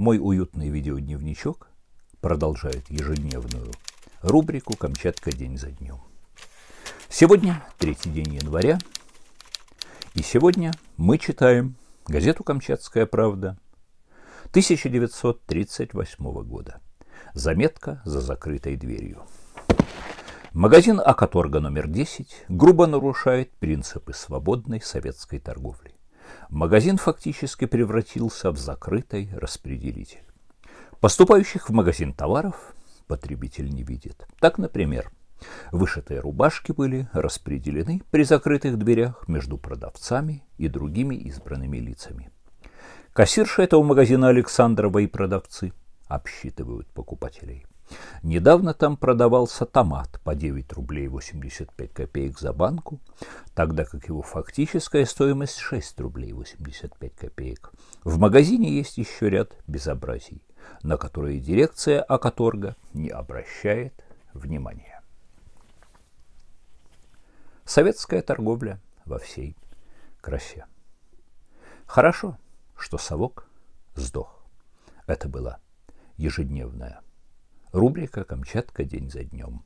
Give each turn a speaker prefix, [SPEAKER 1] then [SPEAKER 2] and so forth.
[SPEAKER 1] Мой уютный видеодневничок продолжает ежедневную рубрику «Камчатка день за днем». Сегодня третий день января, и сегодня мы читаем газету «Камчатская правда» 1938 года. Заметка за закрытой дверью. Магазин Акаторга номер 10 грубо нарушает принципы свободной советской торговли магазин фактически превратился в закрытый распределитель. Поступающих в магазин товаров потребитель не видит. Так, например, вышитые рубашки были распределены при закрытых дверях между продавцами и другими избранными лицами. Кассирша этого магазина Александрова и продавцы обсчитывают покупателей. Недавно там продавался томат, по 9 рублей 85 копеек за банку, тогда как его фактическая стоимость 6 рублей 85 копеек. В магазине есть еще ряд безобразий, на которые дирекция Акаторга не обращает внимания. Советская торговля во всей красе. Хорошо, что совок сдох. Это была ежедневная рубрика «Камчатка день за
[SPEAKER 2] днем».